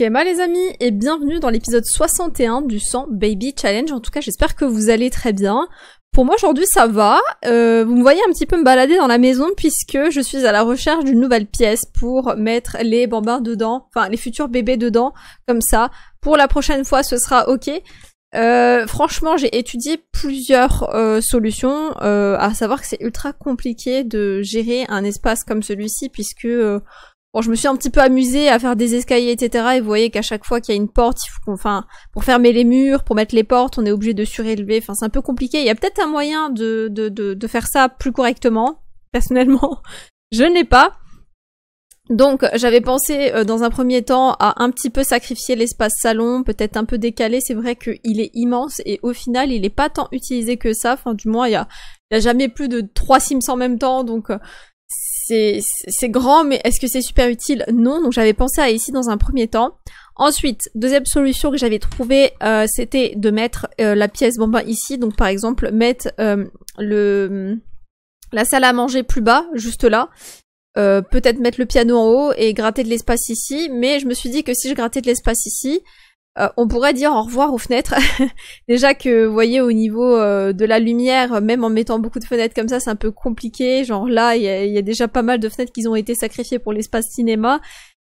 Shema les amis et bienvenue dans l'épisode 61 du 100 Baby Challenge. En tout cas j'espère que vous allez très bien. Pour moi aujourd'hui ça va. Euh, vous me voyez un petit peu me balader dans la maison puisque je suis à la recherche d'une nouvelle pièce pour mettre les bambins dedans, enfin les futurs bébés dedans comme ça. Pour la prochaine fois ce sera ok. Euh, franchement, j'ai étudié plusieurs euh, solutions, à savoir que c'est ultra compliqué de gérer un espace comme celui-ci, puisque Bon, je me suis un petit peu amusée à faire des escaliers, etc. Et vous voyez qu'à chaque fois qu'il y a une porte, il faut enfin, pour fermer les murs, pour mettre les portes, on est obligé de surélever. Enfin, c'est un peu compliqué. Il y a peut-être un moyen de, de, de, de, faire ça plus correctement. Personnellement, je n'ai pas. Donc, j'avais pensé euh, dans un premier temps à un petit peu sacrifier l'espace salon, peut-être un peu décalé. C'est vrai qu'il est immense et au final, il n'est pas tant utilisé que ça. Enfin, du moins, il y a, a jamais plus de trois Sims en même temps, donc. Euh, c'est grand, mais est-ce que c'est super utile Non, donc j'avais pensé à ici dans un premier temps. Ensuite, deuxième solution que j'avais trouvée, euh, c'était de mettre euh, la pièce bambin ici. Donc par exemple, mettre euh, la salle à manger plus bas, juste là. Peut-être mettre le piano en haut et gratter de l'espace ici. Mais je me suis dit que si je grattais de l'espace ici, euh, on pourrait dire au revoir aux fenêtres. Déjà que, vous voyez, au niveau euh, de la lumière, même en mettant beaucoup de fenêtres comme ça, c'est un peu compliqué. Genre là, il y, a déjà pas mal de fenêtres qui ont été sacrifiées pour l'espace cinéma.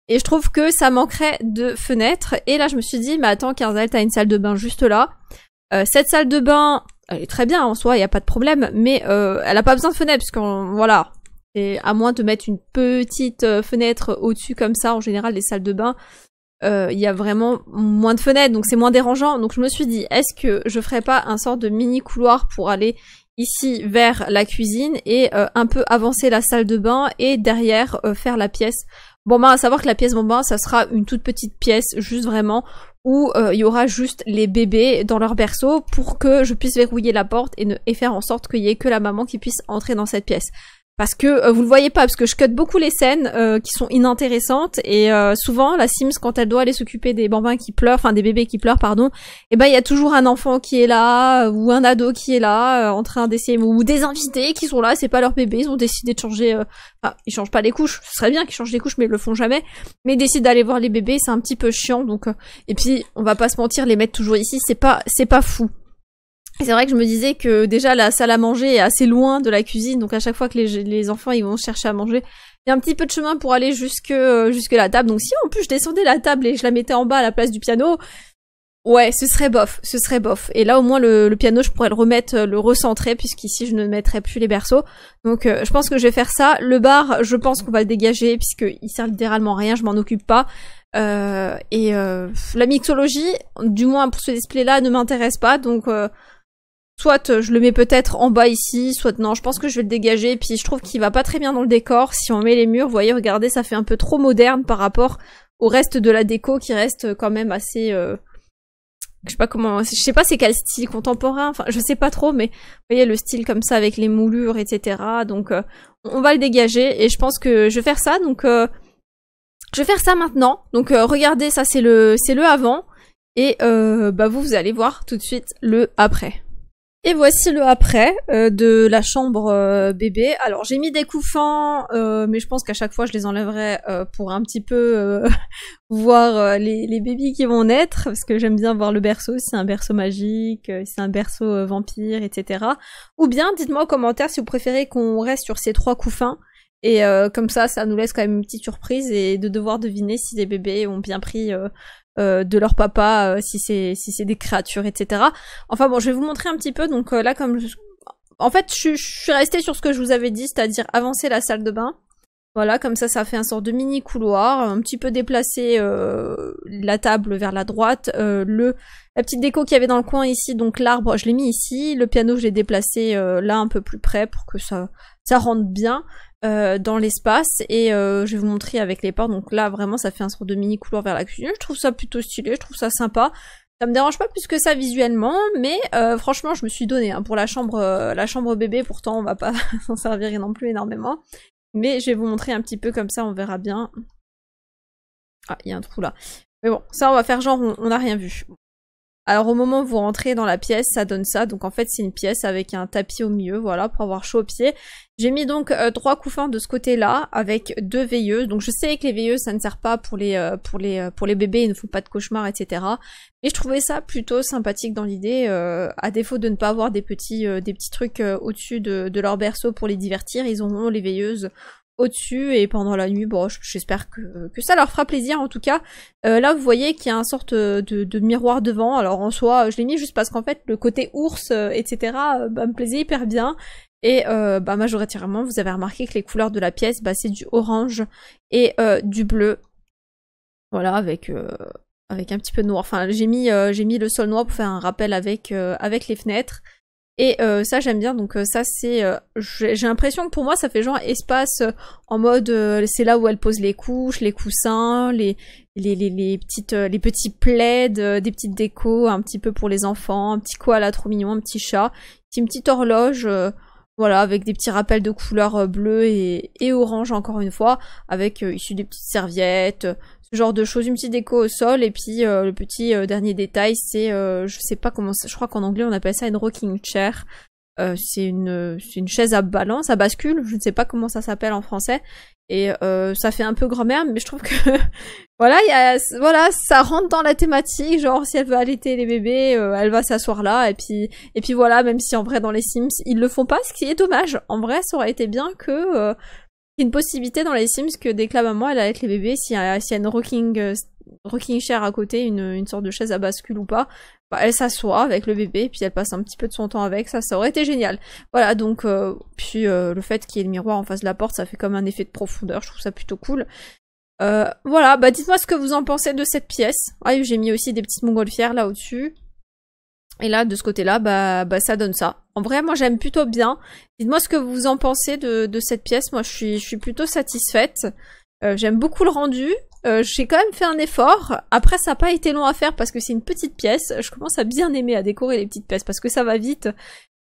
Et je trouve que ça manquerait de fenêtres. Et là, je me suis dit, mais attends, Carzel, t'as une salle de bain juste là. Euh, cette salle de bain, elle est très bien en soi, il n'y a pas de problème. Mais elle n'a pas besoin de fenêtres, qu'en Voilà. Et à moins de mettre une petite fenêtre au-dessus comme ça, en général, les salles de bain il euh, y a vraiment moins de fenêtres, donc c'est moins dérangeant. Donc je me suis dit, est-ce que je ferais pas un sort de mini couloir pour aller ici vers la cuisine et euh, un peu avancer la salle de bain et derrière euh, faire la pièce. Bon ben à savoir que la pièce bon bain, ça sera une toute petite pièce juste vraiment où il y aura juste les bébés dans leur berceau pour que je puisse verrouiller la porte et, ne, faire en sorte qu'il y ait que la maman qui puisse entrer dans cette pièce. Parce que euh, vous le voyez pas, parce que je cut beaucoup les scènes euh, qui sont inintéressantes et euh, souvent la Sims quand elle doit aller s'occuper des bambins qui pleurent, enfin des bébés qui pleurent, pardon, et eh ben il y a toujours un enfant qui est là ou un ado qui est là en train d'essayer ou des invités qui sont là, c'est pas leur bébé, ils ont décidé de changer, enfin ils changent pas les couches, ce serait bien qu'ils changent les couches mais ils le font jamais, mais ils décident d'aller voir les bébés, c'est un petit peu chiant donc et puis on va pas se mentir, les mettre toujours ici c'est pas c'est pas fou c'est vrai que je me disais que déjà la salle à manger est assez loin de la cuisine, donc à chaque fois que les, enfants ils vont chercher à manger, il y a un petit peu de chemin pour aller jusque euh, jusque la table. Donc si en plus je descendais la table et je la mettais en bas à la place du piano, ouais, ce serait bof, ce serait bof. Et là au moins le, piano je pourrais le remettre, euh, le recentrer puisqu'ici je ne mettrais plus les berceaux. Donc euh, je pense que je vais faire ça. Le bar, je pense qu'on va le dégager puisqu'il sert littéralement à rien, je m'en occupe pas. et la mixologie, du moins pour ce display là, ne m'intéresse pas, donc soit euh, je le mets peut-être en bas ici, soit non, je pense que je vais le dégager, puis je trouve qu'il va pas très bien dans le décor, si on met les murs, vous voyez, regardez, ça fait un peu trop moderne par rapport au reste de la déco qui reste euh, quand même assez... Euh, je sais pas comment... Je sais pas c'est quel style contemporain, enfin je sais pas trop, mais vous voyez le style comme ça avec les moulures, etc. Donc on va le dégager, et je pense que je vais faire ça, donc... je vais faire ça maintenant, donc regardez, ça c'est le, c'est le avant, et bah vous, vous allez voir tout de suite le après. Et voici le après euh, de la chambre euh, bébé. Alors j'ai mis des couffins, euh, mais je pense qu'à chaque fois je les enlèverai pour un petit peu voir les, les, bébés qui vont naître, parce que j'aime bien voir le berceau, si c'est un berceau magique, si c'est un berceau vampire, etc. Ou bien dites-moi en commentaire si vous préférez qu'on reste sur ces trois couffins. Et comme ça, ça nous laisse quand même une petite surprise et de devoir deviner si les bébés ont bien pris euh, de leur papa, euh, si c'est si c'est des créatures, etc. Enfin bon, je vais vous montrer un petit peu. Donc euh, là, comme en fait, je, je suis restée sur ce que je vous avais dit, c'est-à-dire avancer la salle de bain, voilà, comme ça, ça fait un sort de mini couloir, un petit peu déplacé euh, la table vers la droite, euh, le la petite déco qu'il y avait dans le coin ici, donc l'arbre, je l'ai mis ici, le piano, je l'ai déplacé euh, là un peu plus près pour que ça ça rentre bien dans l'espace. Et je vais vous montrer avec les portes. Donc là, vraiment, ça fait un sort de mini couloir vers la cuisine. Je trouve ça plutôt stylé, je trouve ça sympa. Ça me dérange pas plus que ça visuellement, mais franchement, je me suis donné hein, pour la chambre, la chambre bébé. Pourtant, on va pas s'en servir non plus énormément. Mais je vais vous montrer un petit peu comme ça, on verra bien. Ah, il y a un trou là. Mais bon, ça on va faire genre on n'a rien vu. Alors au moment où vous rentrez dans la pièce, ça donne ça. Donc en fait, c'est une pièce avec un tapis au milieu, voilà, pour avoir chaud aux pieds. J'ai mis donc euh, trois couffins de ce côté-là avec deux veilleuses. Donc je sais que les veilleuses, ça ne sert pas pour les euh, pour les euh, pour les bébés, ils ne font pas de cauchemars, etc. Mais je trouvais ça plutôt sympathique dans l'idée, à défaut de ne pas avoir des petits des petits trucs au-dessus de, de, leur berceau pour les divertir, ils ont les veilleuses au-dessus et pendant la nuit, bon, j'espère que, ça leur fera plaisir en tout cas. Euh, là, vous voyez qu'il y a une sorte de, miroir devant. Alors en soi, je l'ai mis juste parce qu'en fait, le côté ours, euh, etc., euh, bah, me plaisait hyper bien. Et bah, majoritairement, vous avez remarqué que les couleurs de la pièce, bah, c'est du orange et du bleu. Voilà, avec avec un petit peu de noir. Enfin, j'ai mis le sol noir pour faire un rappel avec avec les fenêtres. Et euh, ça j'aime bien, donc euh, ça c'est... Euh, j'ai l'impression que pour moi ça fait genre espace en mode c'est là où elle pose les couches, les coussins, les, les, les, petites, les petits plaids, des petites décos un petit peu pour les enfants, un petit koala trop mignon, un petit chat, une petite horloge, voilà, avec des petits rappels de couleur bleues et, et orange encore une fois, avec issu des petites serviettes, genre de choses, une petite déco au sol et puis euh, le petit euh, dernier détail, c'est euh, je sais pas comment, je crois qu'en anglais on appelle ça une rocking chair. c'est une, une chaise à balance, à bascule, je ne sais pas comment ça s'appelle en français. Et ça fait un peu grand-mère, mais je trouve que voilà, voilà, ça rentre dans la thématique. Genre, si elle veut allaiter les bébés, elle va s'asseoir là. Et puis, et puis voilà, même si en vrai dans les Sims ils le font pas, ce qui est dommage. En vrai, ça aurait été bien que une possibilité dans les Sims que dès que la maman elle avec les bébés, euh, s'il y, a, y a une rocking, euh, rocking chair à côté, une, sorte de chaise à bascule ou pas, bah, elle s'assoit avec le bébé, puis elle passe un petit peu de son temps avec, ça, ça aurait été génial. Voilà, donc, euh, puis le fait qu'il y ait le miroir en face de la porte, ça fait comme un effet de profondeur, je trouve ça plutôt cool. voilà, bah dites-moi ce que vous en pensez de cette pièce. Ah, j'ai mis aussi des petites montgolfières là au-dessus. Et là, de ce côté-là, bah, bah, ça donne ça. En vrai, moi, j'aime plutôt bien. Dites-moi ce que vous en pensez de, de cette pièce. Moi, je suis, je suis plutôt satisfaite. Euh, j'aime beaucoup le rendu. Euh, j'ai quand même fait un effort. Après, ça n'a pas été long à faire parce que c'est une petite pièce. Je commence à bien aimer à décorer les petites pièces parce que ça va vite.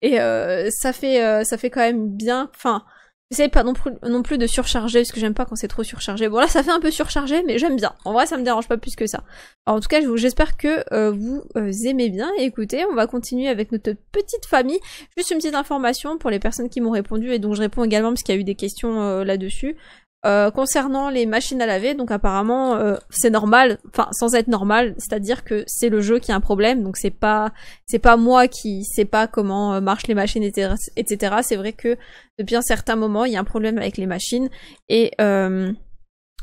Et euh, ça, fait, ça fait quand même bien... Enfin, J'essaie pas non plus, de surcharger, parce que j'aime pas quand c'est trop surchargé. Bon là ça fait un peu surchargé, mais j'aime bien. En vrai ça me dérange pas plus que ça. en tout cas j'espère que euh, vous euh, aimez bien. écoutez, on va continuer avec notre petite famille. Juste une petite information pour les personnes qui m'ont répondu, et dont je réponds également parce qu'il y a eu des questions euh, là-dessus. Euh, concernant les machines à laver, donc apparemment euh, c'est normal, enfin sans être normal, c'est-à-dire que c'est le jeu qui a un problème, donc c'est pas c'est pas moi qui sais pas comment euh, marchent les machines, etc. C'est vrai que depuis un certain moment il y a un problème avec les machines et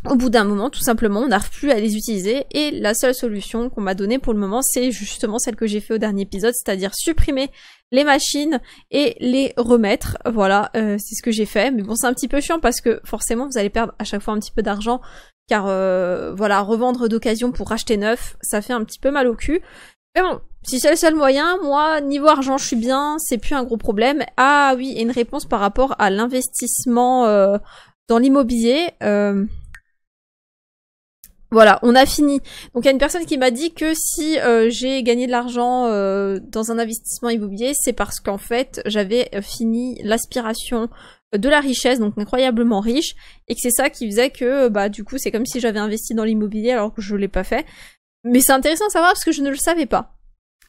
au bout d'un moment, tout simplement, on n'arrive plus à les utiliser. Et la seule solution qu'on m'a donnée pour le moment, c'est justement celle que j'ai fait au dernier épisode, c'est-à-dire supprimer les machines et les remettre. Voilà, euh, c'est ce que j'ai fait. Mais bon, c'est un petit peu chiant parce que forcément, vous allez perdre à chaque fois un petit peu d'argent. Car euh, voilà, revendre d'occasion pour racheter neuf, ça fait un petit peu mal au cul. Mais bon, si c'est le seul moyen, moi, niveau argent, je suis bien, c'est plus un gros problème. Ah oui, et une réponse par rapport à l'investissement euh, dans l'immobilier. Voilà, on a fini. Donc il y a une personne qui m'a dit que si euh, j'ai gagné de l'argent euh, dans un investissement immobilier, c'est parce qu'en fait j'avais euh, fini l'aspiration de la richesse, donc incroyablement riche, et que c'est ça qui faisait que bah du coup c'est comme si j'avais investi dans l'immobilier alors que je l'ai pas fait. Mais c'est intéressant à savoir parce que je ne le savais pas.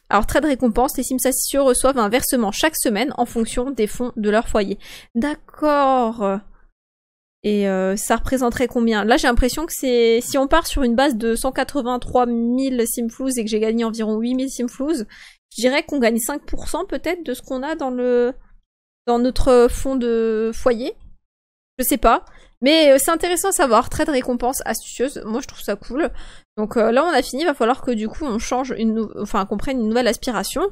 Alors, trait de récompense, les Sims sociaux reçoivent un versement chaque semaine en fonction des fonds de leur foyer. D'accord. Et euh, ça représenterait combien Là, j'ai l'impression que c'est si on part sur une base de 183 000 simflouz et que j'ai gagné environ 8 000 simflouz, je dirais qu'on gagne 5% peut-être de ce qu'on a dans le dans notre fond de foyer. Je sais pas. Mais euh, c'est intéressant à savoir, très de récompense astucieuse, moi je trouve ça cool. Donc euh, là on a fini, Il va falloir que du coup on change une enfin qu'on prenne une nouvelle aspiration.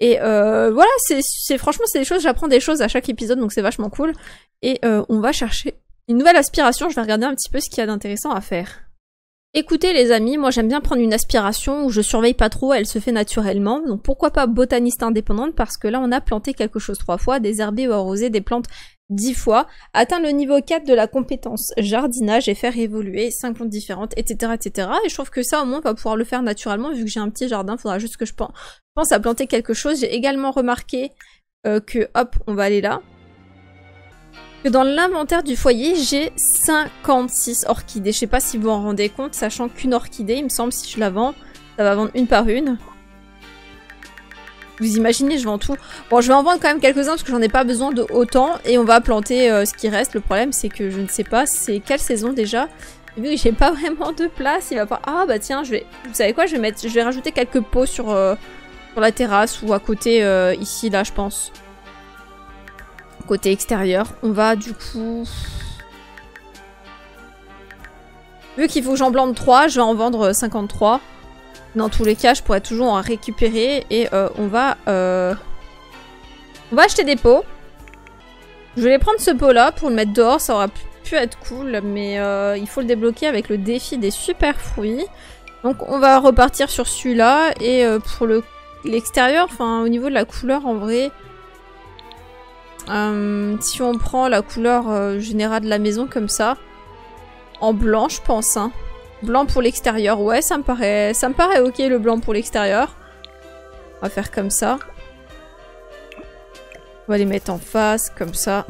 Et voilà, c'est franchement c'est des choses, j'apprends des choses à chaque épisode donc c'est vachement cool. Et on va chercher une nouvelle aspiration, je vais regarder un petit peu ce qu'il y a d'intéressant à faire. Écoutez les amis, moi j'aime bien prendre une aspiration où je surveille pas trop, elle se fait naturellement. Donc pourquoi pas botaniste indépendante parce que là on a planté quelque chose trois fois, désherbé ou arrosé des plantes dix fois, atteint le niveau 4 de la compétence jardinage et faire évoluer cinq plantes différentes, etc. etc. Et je trouve que ça au moins on va pouvoir le faire naturellement vu que j'ai un petit jardin, faudra juste que je pense à planter quelque chose. J'ai également remarqué euh, que hop, on va aller là dans l'inventaire du foyer, j'ai 56 orchidées. Je sais pas si vous en rendez compte, sachant qu'une orchidée, il me semble, si je la vends, ça va vendre une par une. Vous imaginez, je vends tout. Bon, je vais en vendre quand même quelques-uns parce que j'en ai pas besoin de autant. Et on va planter euh, ce qui reste. Le problème, c'est que je ne sais pas, c'est quelle saison déjà Vu que j'ai pas vraiment de place, il va pas... Ah bah tiens, je vais... Vous savez quoi je vais, mettre... je vais rajouter quelques pots sur, euh, la terrasse ou à côté, euh, ici, là, je pense côté extérieur. On va du coup... Vu qu'il faut que j'en blande 3, je vais en vendre 53. Dans tous les cas, je pourrais toujours en récupérer. Et euh, on va... Euh, on va acheter des pots. Je vais prendre ce pot-là pour le mettre dehors. Ça aura pu être cool, mais euh, il faut le débloquer avec le défi des super fruits. Donc on va repartir sur celui-là. Et pour le l'extérieur, enfin au niveau de la couleur en vrai, euh, si on prend la couleur euh, générale de la maison comme ça, en blanc je pense. Hein. Blanc pour l'extérieur, ouais ça me paraît, ça me paraît ok le blanc pour l'extérieur. On va faire comme ça. On va les mettre en face, comme ça.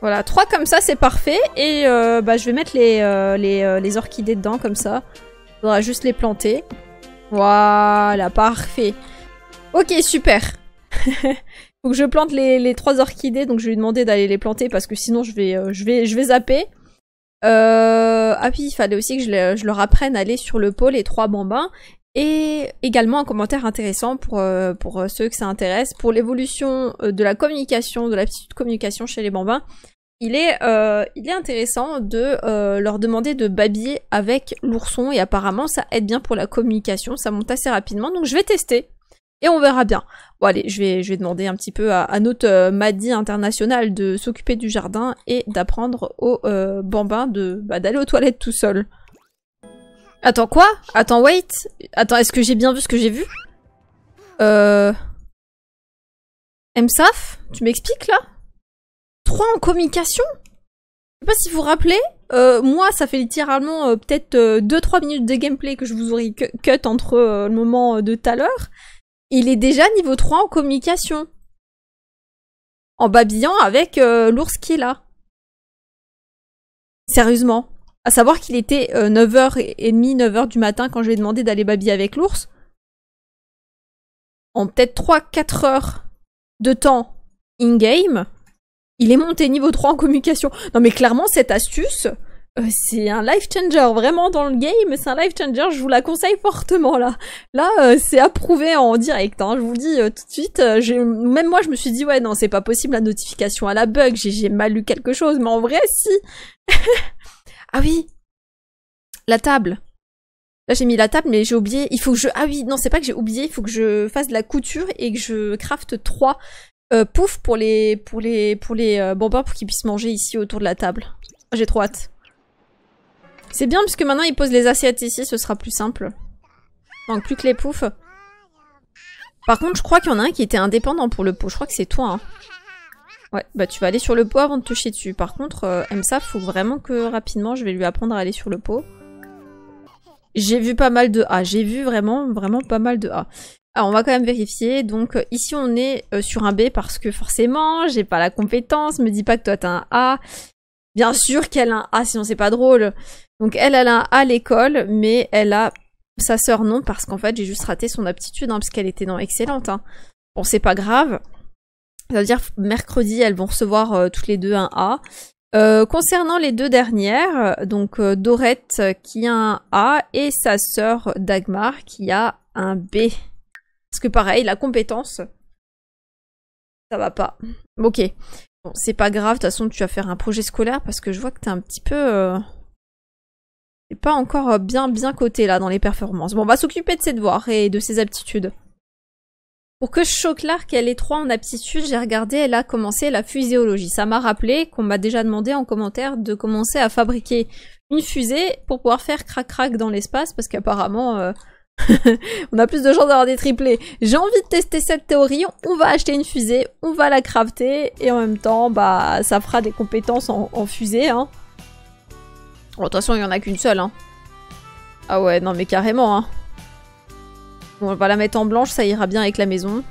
Voilà, trois comme ça c'est parfait. Et euh, bah, je vais mettre les, les, orchidées dedans comme ça. Il Faudra juste les planter. Voilà, parfait. Ok, super. Faut que je plante les, trois orchidées, donc je lui ai d'aller les planter parce que sinon je vais, euh, je vais, je vais zapper. Euh, ah puis il fallait aussi que je, leur apprenne à aller sur le pôle les trois bambins. Et également un commentaire intéressant pour, euh, pour ceux que ça intéresse, pour l'évolution de la communication, de l'aptitude de communication chez les bambins. Il est, il est intéressant de leur demander de babiller avec l'ourson et apparemment ça aide bien pour la communication, ça monte assez rapidement. Donc je vais tester et on verra bien. Bon allez, je vais, demander un petit peu à, notre euh, Madi Maddy international de s'occuper du jardin et d'apprendre aux euh, bambins bah, d'aller aux toilettes tout seul. Attends quoi Attends wait Attends est-ce que j'ai bien vu ce que j'ai vu Euh... MSAF Tu m'expliques là Trois en communication Je sais pas si vous vous rappelez, euh, moi ça fait littéralement peut-être 2-3 minutes de gameplay que je vous aurais cut entre le moment de tout à l'heure. Il est déjà niveau 3 en communication. En babillant avec euh, l'ours qui est là. Sérieusement. À savoir qu'il était 9h30, 9h euh, du matin quand je lui ai demandé d'aller babiller avec l'ours. En peut-être 3-4 heures de temps in-game, il est monté niveau 3 en communication. Non mais clairement, cette astuce, euh, c'est un life changer, vraiment dans le game, c'est un life changer, je vous la conseille fortement là. Là, euh, c'est approuvé en direct, hein, je vous dis euh, tout de suite, même moi je me suis dit ouais non c'est pas possible la notification à la bug, j'ai mal lu quelque chose, mais en vrai si. ah oui, la table. Là j'ai mis la table mais j'ai oublié, il faut que je... Ah oui, non c'est pas que j'ai oublié, il faut que je fasse de la couture et que je crafte trois poufs pour les pour les pour les pour qu'ils puissent manger ici autour de la table. J'ai trop hâte. C'est bien puisque maintenant il pose les assiettes ici, ce sera plus simple. Donc plus que les poufs. Par contre, je crois qu'il y en a un qui était indépendant pour le pot. Je crois que c'est toi. Hein. Ouais, bah tu vas aller sur le pot avant de te chier dessus. Par contre, euh, ça, faut vraiment que rapidement je vais lui apprendre à aller sur le pot. J'ai vu pas mal de A. J'ai vu vraiment, vraiment pas mal de A. Alors on va quand même vérifier. Donc euh, ici on est euh, sur un B parce que forcément j'ai pas la compétence. Me dis pas que toi t'as un A. Bien sûr qu'elle a un A sinon c'est pas drôle. Donc elle, elle a à l'école, mais elle a sa sœur non, parce qu'en fait j'ai juste raté son aptitude, hein, parce qu'elle était dans excellente. Hein. Bon, c'est pas grave. Ça veut dire mercredi, elles vont recevoir euh, toutes les deux un A. Euh, concernant les deux dernières, donc euh, Dorette qui a un A et sa sœur Dagmar qui a un B. Parce que pareil, la compétence, ça va pas. Ok. Bon, c'est pas grave, de toute façon tu vas faire un projet scolaire parce que je vois que t'es un petit peu... C'est pas encore euh, bien bien coté là dans les performances. Bon, on va s'occuper de ses devoirs et de ses aptitudes. Pour que l'arc elle est 3 en aptitude, j'ai regardé, elle a commencé la fuséologie. Ça m'a rappelé qu'on m'a déjà demandé en commentaire de commencer à fabriquer une fusée pour pouvoir faire crac-crac dans l'espace, parce qu'apparemment, euh, on a plus de chances d'avoir des triplés. J'ai envie de tester cette théorie, on va acheter une fusée, on va la crafter, et en même temps, bah, ça fera des compétences en, en fusée, hein. Oh, attention, il n'y en a qu'une seule, hein. Ah ouais, non mais carrément, hein. on va la mettre en blanche, ça ira bien avec la maison.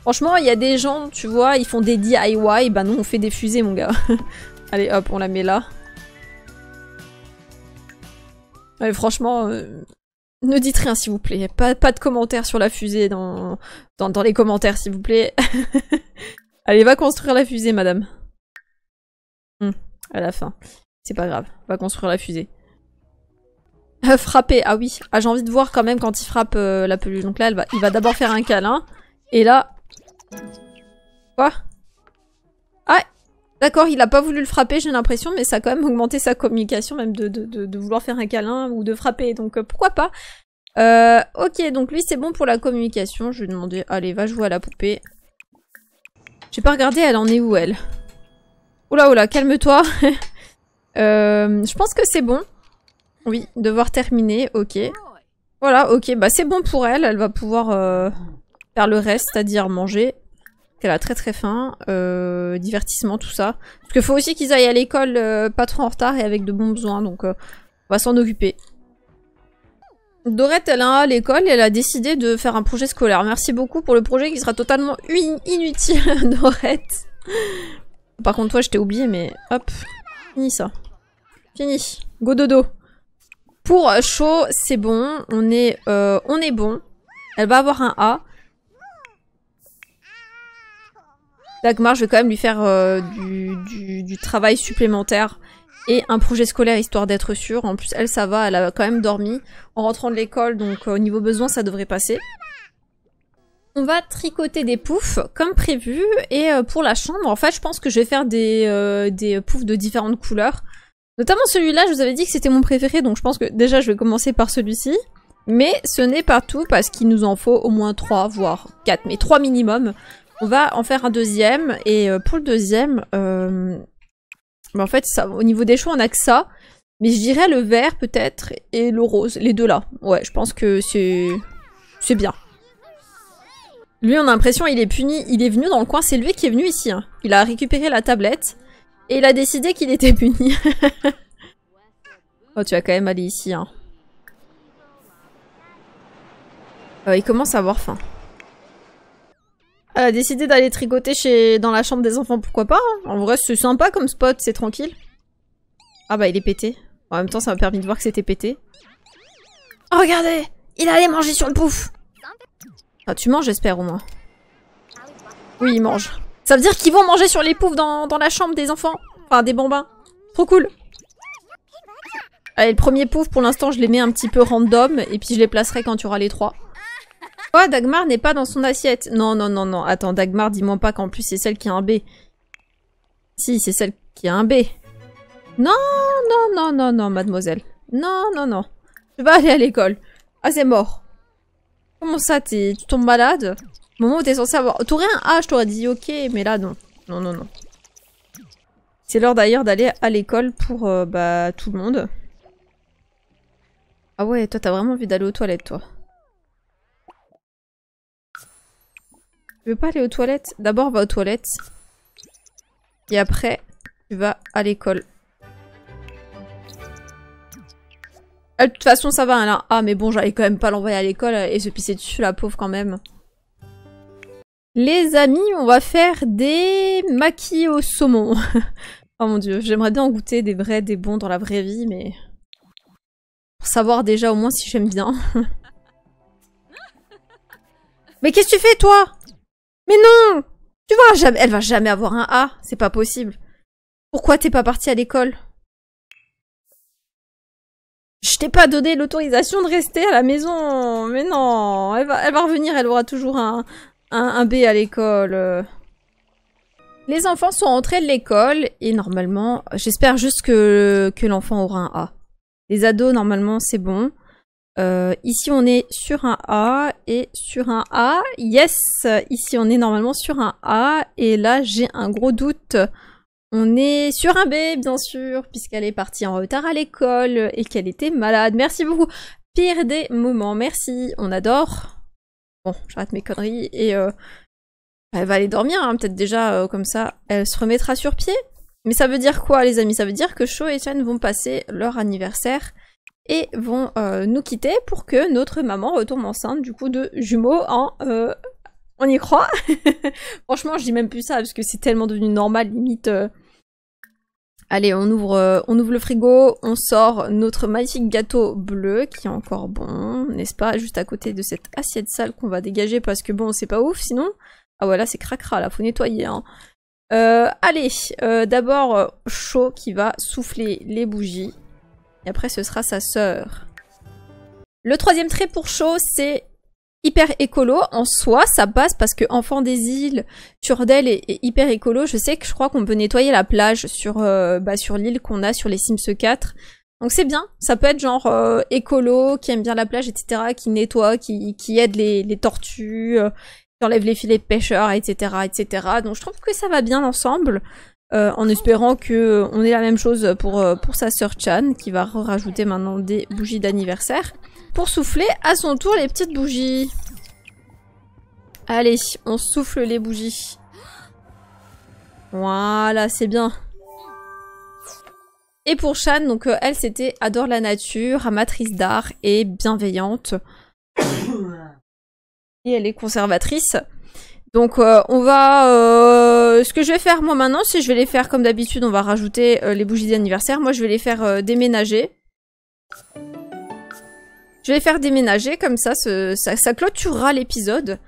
Franchement, il y a des gens, tu vois, ils font des DIY. Bah nous, on fait des fusées, mon gars. Allez, hop, on la met là. Allez, franchement, euh, ne dites rien, s'il vous plaît. Pas, de commentaires sur la fusée dans, les commentaires, s'il vous plaît. Allez, va construire la fusée, madame. Hum, à la fin. C'est pas grave, on va construire la fusée. Euh, frapper, ah oui. Ah, j'ai envie de voir quand même quand il frappe euh, la peluche. Donc là, il va d'abord faire un câlin. Et là... Quoi Ah D'accord, il a pas voulu le frapper, j'ai l'impression, mais ça a quand même augmenté sa communication, même de, vouloir faire un câlin ou de frapper. Donc euh, pourquoi pas ok, donc lui c'est bon pour la communication. Je vais demander, allez, va jouer à la poupée. J'ai pas regardé, elle en est où elle Oula, là, calme-toi. Euh, je pense que c'est bon. Oui, devoir terminer, ok. Voilà, ok, bah c'est bon pour elle, elle va pouvoir euh, faire le reste, c'est-à-dire manger. Elle a très très faim, euh, divertissement, tout ça. Parce qu'il faut aussi qu'ils aillent à l'école pas trop en retard et avec de bons besoins, donc on va s'en occuper. Dorette, elle a à l'école et elle a décidé de faire un projet scolaire. Merci beaucoup pour le projet qui sera totalement inutile, Dorette. Par contre, toi, je t'ai oublié, mais hop, fini ça. Fini. Go dodo. Pour euh, chaud, c'est bon. On est, euh, on est bon. Elle va avoir un A. Dagmar, je vais quand même lui faire euh, du, travail supplémentaire et un projet scolaire histoire d'être sûre. En plus, elle, ça va, elle a quand même dormi en rentrant de l'école, donc au niveau besoin, ça devrait passer. On va tricoter des poufs comme prévu et pour la chambre, en fait, je pense que je vais faire des, des poufs de différentes couleurs. Notamment celui-là, je vous avais dit que c'était mon préféré, donc je pense que déjà je vais commencer par celui-ci. Mais ce n'est pas tout parce qu'il nous en faut au moins 3, voire 4, mais 3 minimum. On va en faire un deuxième, et euh, pour le deuxième, euh, ben, en fait, ça, au niveau des choix, on a que ça. Mais je dirais le vert peut-être et le rose, les deux là. Ouais, je pense que c'est... c'est bien. Lui, on a l'impression il est puni, il est venu dans le coin, c'est lui qui est venu ici. Hein. Il a récupéré la tablette. Et il a décidé qu'il était puni. oh, tu vas quand même aller ici, hein. euh, il commence à avoir faim. Elle a décidé d'aller tricoter chez... dans la chambre des enfants, pourquoi pas hein. En vrai, c'est sympa comme spot, c'est tranquille. Ah bah, il est pété. En même temps, ça m'a permis de voir que c'était pété. Oh, regardez Il allait manger sur le pouf Ah, tu manges, j'espère, au moins. Oui, il mange. Ça veut dire qu'ils vont manger sur les poufs dans, la chambre des enfants. Enfin, des bambins. Trop cool. Allez, le premier pouf, pour l'instant, je les mets un petit peu random. Et puis, je les placerai quand tu auras les trois. oh, Dagmar n'est pas dans son assiette. Non, non, non, non. Attends, Dagmar, dis-moi pas qu'en plus, c'est celle qui a un B. Si, c'est celle qui a un B. Non, non, non, non, non, mademoiselle. Non, non, non. Je vais aller à l'école. Ah, c'est mort. Comment ça, tu tombes malade moment où t'es censé avoir... T'aurais un A, je t'aurais dit ok, mais là non. Non, non, non. C'est l'heure d'ailleurs d'aller à l'école pour euh, bah, tout le monde. Ah ouais, toi t'as vraiment envie d'aller aux toilettes, toi. Tu veux pas aller aux toilettes D'abord va aux toilettes. Et après, tu vas à l'école. Euh, de toute façon, ça va, elle hein, a ah, mais bon, j'allais quand même pas l'envoyer à l'école et se pisser dessus, la pauvre, quand même. Les amis, on va faire des maquis au saumon. oh mon dieu, j'aimerais bien en goûter des vrais, des bons dans la vraie vie, mais... Pour savoir déjà au moins si j'aime bien. mais qu'est-ce que tu fais, toi Mais non Tu vois, jamais... elle va jamais avoir un A, c'est pas possible. Pourquoi t'es pas parti à l'école je t'ai pas donné l'autorisation de rester à la maison. Mais non, elle va, elle va revenir, elle aura toujours un, un, B à l'école. Euh. Les enfants sont rentrés de l'école et normalement, j'espère juste que, l'enfant aura un A. Les ados, normalement, c'est bon. Euh, ici, on est sur un A et sur un A. Yes Ici, on est normalement sur un A. Et là, j'ai un gros doute. On est sur un B, bien sûr, puisqu'elle est partie en retard à l'école et qu'elle était malade. Merci beaucoup. Pire des moments. Merci. On adore. Bon, j'arrête mes conneries et euh, elle va aller dormir, hein, peut-être déjà euh, comme ça, elle se remettra sur pied. Mais ça veut dire quoi, les amis Ça veut dire que Sho et Chan vont passer leur anniversaire et vont euh, nous quitter pour que notre maman retourne enceinte du coup de jumeaux en on y croit. Franchement, je dis même plus ça parce que c'est tellement devenu normal limite. Allez, on ouvre, euh, on ouvre le frigo, on sort notre magnifique gâteau bleu qui est encore bon, n'est-ce pas Juste à côté de cette assiette sale qu'on va dégager parce que bon, c'est pas ouf sinon. Ah voilà, c'est cracra, là faut nettoyer. Hein. Euh, allez, euh, d'abord chaud qui va souffler les bougies. Et après ce sera sa sœur. Le troisième trait pour chaud, c'est hyper écolo en soi, ça passe parce que Enfant des îles, Turdel est, est hyper écolo. Je sais que je crois qu'on peut nettoyer la plage sur euh, bah, sur l'île qu'on a sur les Sims 4. E Donc c'est bien, ça peut être genre euh, écolo, qui aime bien la plage, etc., qui nettoie, qui, aide les, tortues, euh, qui enlève les filets de pêcheurs, etc., etc. Donc je trouve que ça va bien ensemble, en espérant que on ait la même chose pour, pour sa sœur Chan, qui va rajouter maintenant des bougies d'anniversaire pour souffler à son tour les petites bougies. Allez, on souffle les bougies. Voilà, c'est bien. Et pour Shan, donc euh, elle c'était adore la nature, amatrice d'art et bienveillante. et elle est conservatrice. Donc euh, on va... Euh, ce que je vais faire moi maintenant, c'est je vais les faire comme d'habitude, on va rajouter les bougies d'anniversaire. Moi je vais les faire déménager. Je vais faire déménager, comme ça, ça, clôturera l'épisode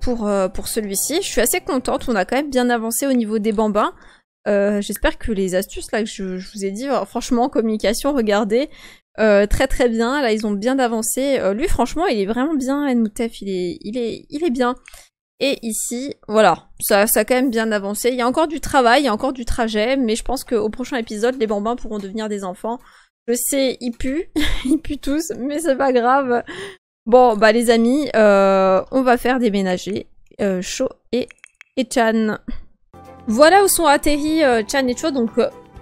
pour, euh, pour celui-ci. Je suis assez contente, on a quand même bien avancé au niveau des bambins. Euh, j'espère que les astuces là que je, vous ai dit, euh, franchement, communication, regardez, très très bien. Là, ils ont bien avancé. lui, franchement, il est vraiment bien, Noutef, il est, il est, il est bien. Et ici, voilà, ça, ça a quand même bien avancé. Il y a encore du travail, il y a encore du trajet, mais je pense qu'au prochain épisode, les bambins pourront devenir des enfants. Je sais, ils puent, ils puent tous, mais c'est pas grave. Bon, bah les amis, euh, on va faire déménager euh, Cho et, Chan. Voilà où sont atterris euh, Chan et Cho, donc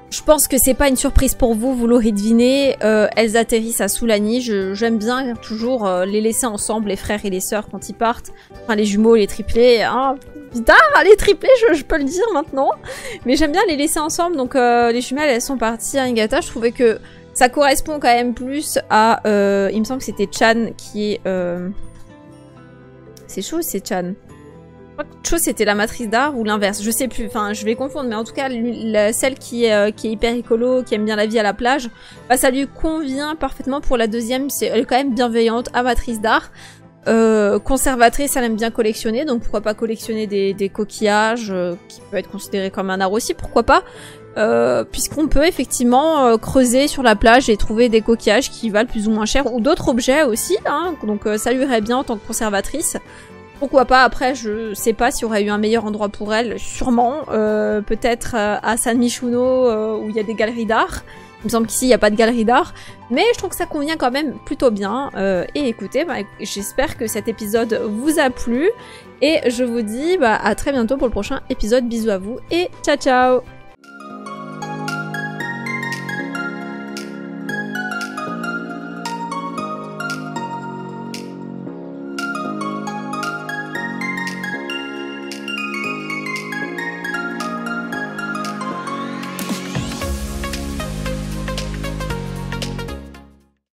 je pense que c'est pas une surprise pour vous, vous l'aurez deviné. elles atterrissent à Soulani, j'aime bien toujours les laisser ensemble, les frères et les sœurs quand ils partent. Enfin les jumeaux, les triplés, Ah, les triplés, je, peux le dire maintenant. Mais j'aime bien les laisser ensemble, donc les jumelles elles sont parties à Ingata, je trouvais que ça correspond quand même plus à... Euh, il me semble que c'était Chan qui est... Euh, c'est chaud, c'est Chan. Je crois c'était la matrice d'art ou l'inverse, je sais plus, enfin je vais confondre, mais en tout cas celle euh, qui est, hyper écolo, qui aime bien la vie à la plage, bah, ça lui convient parfaitement pour la deuxième, c'est elle est quand même bienveillante, amatrice d'art, conservatrice, elle aime bien collectionner, donc pourquoi pas collectionner des, coquillages qui peuvent être considérés comme un art aussi, pourquoi pas. Euh, puisqu'on peut effectivement euh, creuser sur la plage et trouver des coquillages qui valent plus ou moins cher, ou d'autres objets aussi, hein, donc euh, ça lui irait bien en tant que conservatrice. Pourquoi pas, après je sais pas s'il y aurait eu un meilleur endroit pour elle, sûrement, peut-être à San Michuno où il y a des galeries d'art, il me semble qu'ici il n'y a pas de galerie d'art, mais je trouve que ça convient quand même plutôt bien, et écoutez, bah, j'espère que cet épisode vous a plu, et je vous dis bah, à très bientôt pour le prochain épisode, bisous à vous, et ciao ciao